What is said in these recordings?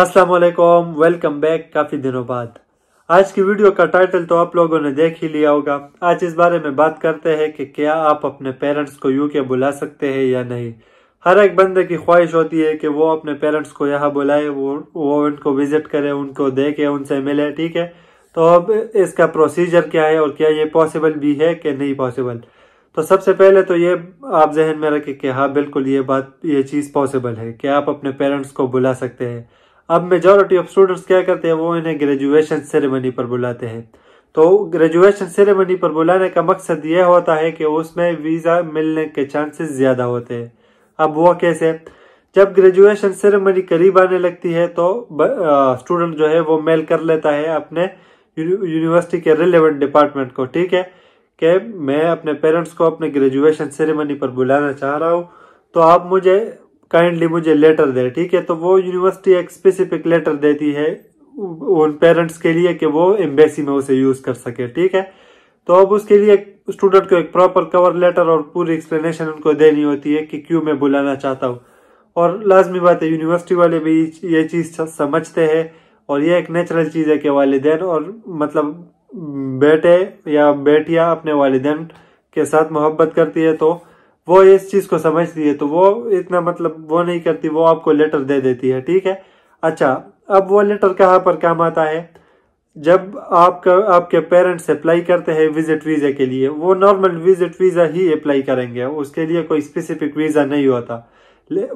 Aslam welcome back काफ़ी दिनों बाद आज की वीडियो का टाइटल तो आप लोगों ने देख ही लिया होगा आज इस बारे में बात करते हैं कि क्या आप अपने पेरेंट्स को यूके बुला सकते हैं या नहीं हर एक बंदे की ख्वाहिश होती है कि वो अपने पेरेंट्स को यहाँ बुलाए वो वो उनको विजिट करे उनको देखे उनसे मिले ठीक है तो अब इसका प्रोसीजर क्या है और क्या ये पॉसिबल भी है कि नहीं पॉसिबल तो सबसे पहले तो ये आप जहन में रखें कि हाँ बिल्कुल ये बात ये चीज़ पॉसिबल है कि आप अपने पेरेंट्स को बुला सकते हैं अब मेजोरिटी ऑफ स्टूडेंट्स क्या करते हैं वो इन्हें ग्रेजुएशन सेरेमनी पर बुलाते हैं तो ग्रेजुएशन सेरेमनी पर बुलाने का मकसद यह होता है कि उसमें वीज़ा मिलने के चांसेस ज़्यादा होते हैं अब वो कैसे जब ग्रेजुएशन सेरेमनी करीब आने लगती है तो स्टूडेंट जो है वो मेल कर लेता है अपने यूनिवर्सिटी के रिलेवेंट डिपार्टमेंट को ठीक है कि मैं अपने पेरेंट्स को अपने ग्रेजुएशन सेरेमनी पर बुलाना चाह रहा हूँ तो आप मुझे काइंडली मुझे लेटर दे ठीक है तो वो यूनिवर्सिटी एक स्पेसिफिक लेटर देती है उन पेरेंट्स के लिए कि वो एम्बेसी में उसे यूज कर सके ठीक है तो अब उसके लिए स्टूडेंट को एक प्रॉपर कवर लेटर और पूरी एक्सप्लेनेशन उनको देनी होती है कि क्यों मैं बुलाना चाहता हूँ और लाजमी बात है यूनिवर्सिटी वाले भी ये चीज़ समझते हैं और ये एक नेचुरल चीज़ है कि वालदेन और मतलब बेटे या बेटिया अपने वालदेन के साथ मोहब्बत करती है तो वो इस चीज को समझती है तो वो इतना मतलब वो नहीं करती वो आपको लेटर दे देती है ठीक है अच्छा अब वो लेटर कहाँ पर काम आता है जब आपका आपके पेरेंट्स अप्लाई करते हैं विजिट वीजा के लिए वो नॉर्मल विजिट वीजा ही अप्लाई करेंगे उसके लिए कोई स्पेसिफिक वीजा नहीं होता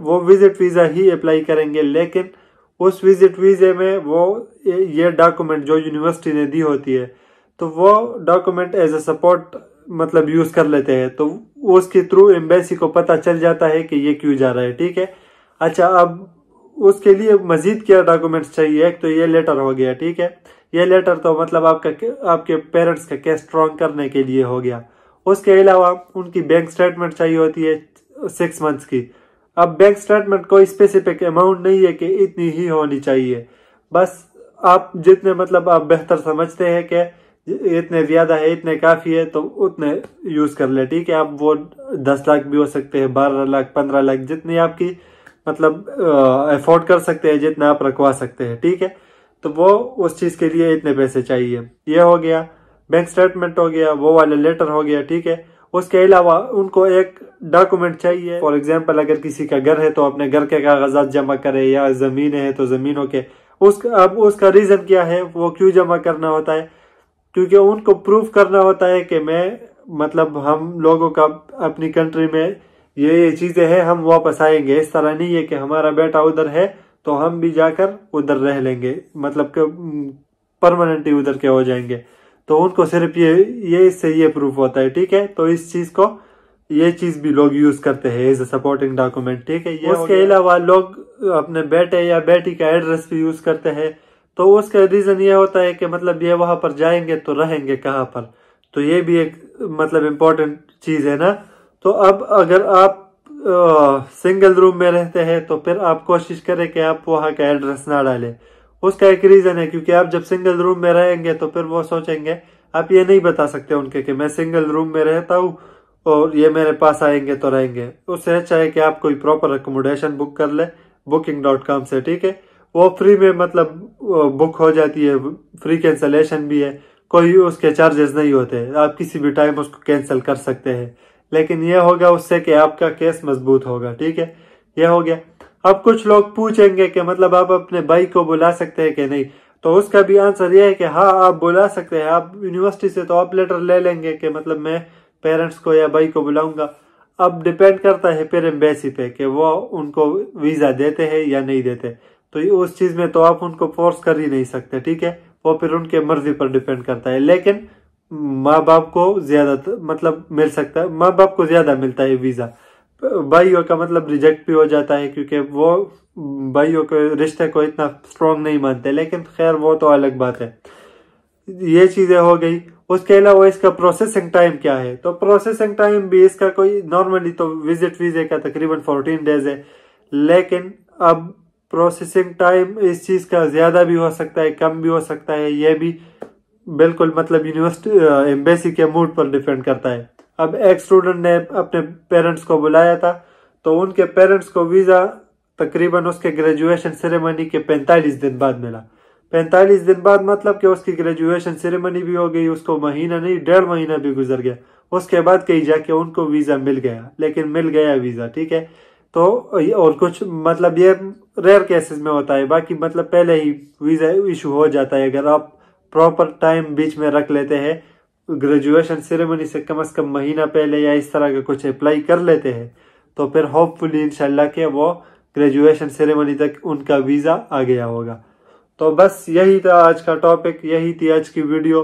वो विजिट वीजा ही अप्लाई करेंगे लेकिन उस विजिट वीजे में वो ये डॉक्यूमेंट जो यूनिवर्सिटी ने दी होती है तो वो डॉक्यूमेंट एज अ सपोर्ट मतलब यूज कर लेते हैं तो उसके थ्रू एम्बेसी को पता चल जाता है कि ये क्यों जा रहा है ठीक है अच्छा अब उसके लिए मजीद क्या डॉक्यूमेंट्स चाहिए एक तो ये लेटर हो गया ठीक है ये लेटर तो मतलब आपका आपके पेरेंट्स का केस स्ट्रॉन्ग करने के लिए हो गया उसके अलावा उनकी बैंक स्टेटमेंट चाहिए होती है सिक्स मंथ्स की अब बैंक स्टेटमेंट कोई स्पेसिफिक अमाउंट नहीं है कि इतनी ही होनी चाहिए बस आप जितने मतलब आप बेहतर समझते हैं कि इतने ज्यादा है इतने काफी है तो उतने यूज कर ले ठीक है आप वो दस लाख भी हो सकते हैं बारह लाख पंद्रह लाख जितनी आपकी मतलब अफोर्ड कर सकते हैं जितना आप रखवा सकते हैं ठीक है तो वो उस चीज के लिए इतने पैसे चाहिए ये हो गया बैंक स्टेटमेंट हो गया वो वाले लेटर हो गया ठीक है उसके अलावा उनको एक डॉक्यूमेंट चाहिए फॉर एग्जाम्पल अगर किसी का घर है तो अपने घर के कागजात जमा करे या जमीन है तो जमीनों के उसका अब उसका रीजन क्या है वो क्यों जमा करना होता है क्योंकि उनको प्रूफ करना होता है कि मैं मतलब हम लोगों का अपनी कंट्री में ये ये चीजें हैं हम वापस आएंगे इस तरह नहीं है कि हमारा बेटा उधर है तो हम भी जाकर उधर रह लेंगे मतलब कि उधर के हो जाएंगे तो उनको सिर्फ ये ये इससे ये प्रूफ होता है ठीक है तो इस चीज को ये चीज भी लोग यूज करते हैं एज अ सपोर्टिंग डॉक्यूमेंट ठीक है ये उसके अलावा लोग अपने बेटे या बेटी का एड्रेस भी यूज करते हैं तो उसका रीजन ये होता है कि मतलब ये वहां पर जाएंगे तो रहेंगे कहाँ पर तो ये भी एक मतलब इम्पोर्टेंट चीज है ना तो अब अगर आप आ, सिंगल रूम में रहते हैं तो फिर आप कोशिश करें कि आप वहाँ का एड्रेस ना डालें उसका एक रीजन है क्योंकि आप जब सिंगल रूम में रहेंगे तो फिर वो सोचेंगे आप ये नहीं बता सकते उनके कि मैं सिंगल रूम में रहता हूँ और ये मेरे पास आएंगे तो रहेंगे उससे अच्छा है कि आप कोई प्रॉपर अकोमोडेशन बुक कर ले बुकिंग डॉट कॉम से ठीक है वो फ्री में मतलब बुक हो जाती है फ्री कैंसलेशन भी है कोई उसके चार्जेस नहीं होते आप किसी भी टाइम उसको कैंसिल कर सकते हैं लेकिन यह होगा उससे कि आपका केस मजबूत होगा ठीक है यह हो गया अब कुछ लोग पूछेंगे कि मतलब आप अपने भाई को बुला सकते हैं कि नहीं तो उसका भी आंसर यह है कि हाँ आप बुला सकते हैं आप यूनिवर्सिटी से तो आप लेटर ले लेंगे कि मतलब मैं पेरेंट्स को या भाई को बुलाऊंगा अब डिपेंड करता है फिर एम्बेसी पे कि वो उनको वीज़ा देते हैं या नहीं देते तो उस चीज में तो आप उनको फोर्स कर ही नहीं सकते ठीक है वो फिर उनके मर्जी पर डिपेंड करता है लेकिन माँ बाप को ज्यादा तो, मतलब मिल सकता है माँ बाप को ज्यादा मिलता है वीजा भाइयों का मतलब रिजेक्ट भी हो जाता है क्योंकि वो भाइयों के रिश्ते को इतना स्ट्रॉन्ग नहीं मानते लेकिन खैर वो तो अलग बात है ये चीजें हो गई उसके अलावा इसका प्रोसेसिंग टाइम क्या है तो प्रोसेसिंग टाइम भी इसका कोई नॉर्मली तो विजिट वीजे का तकरीबन फोर्टीन डेज है लेकिन अब प्रोसेसिंग टाइम इस चीज का ज्यादा भी हो सकता है कम भी हो सकता है यह भी बिल्कुल मतलब यूनिवर्सिटी एम्बेसी के मूड पर डिपेंड करता है अब एक स्टूडेंट ने अपने पेरेंट्स को बुलाया था तो उनके पेरेंट्स को वीजा तकरीबन उसके ग्रेजुएशन सेरेमनी के 45 दिन बाद मिला 45 दिन बाद मतलब कि उसकी ग्रेजुएशन सेरेमनी भी हो गई उसको महीना नहीं डेढ़ महीना भी गुजर गया उसके बाद कही जाके उनको वीजा मिल गया लेकिन मिल गया वीजा ठीक है तो और कुछ मतलब ये रेयर केसेस में होता है बाकी मतलब पहले ही वीज़ा इशू हो जाता है अगर आप प्रॉपर टाइम बीच में रख लेते हैं ग्रेजुएशन सेरेमनी से कम अज कम महीना पहले या इस तरह का कुछ अप्लाई कर लेते हैं तो फिर होपफुली इनशाला के वो ग्रेजुएशन सेरेमनी तक उनका वीज़ा आ गया होगा तो बस यही था आज का टॉपिक यही थी आज की वीडियो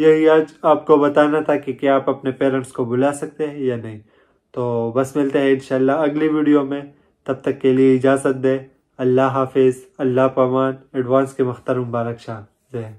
यही आज आपको बताना था कि क्या आप अपने पेरेंट्स को बुला सकते हैं या नहीं तो बस मिलते हैं इनशाला अगली वीडियो में तब तक के लिए इजाज़त दे अल्लाह हाफिज़ अल्लाह पमान एडवांस के मख्तर मुबारक शाह जय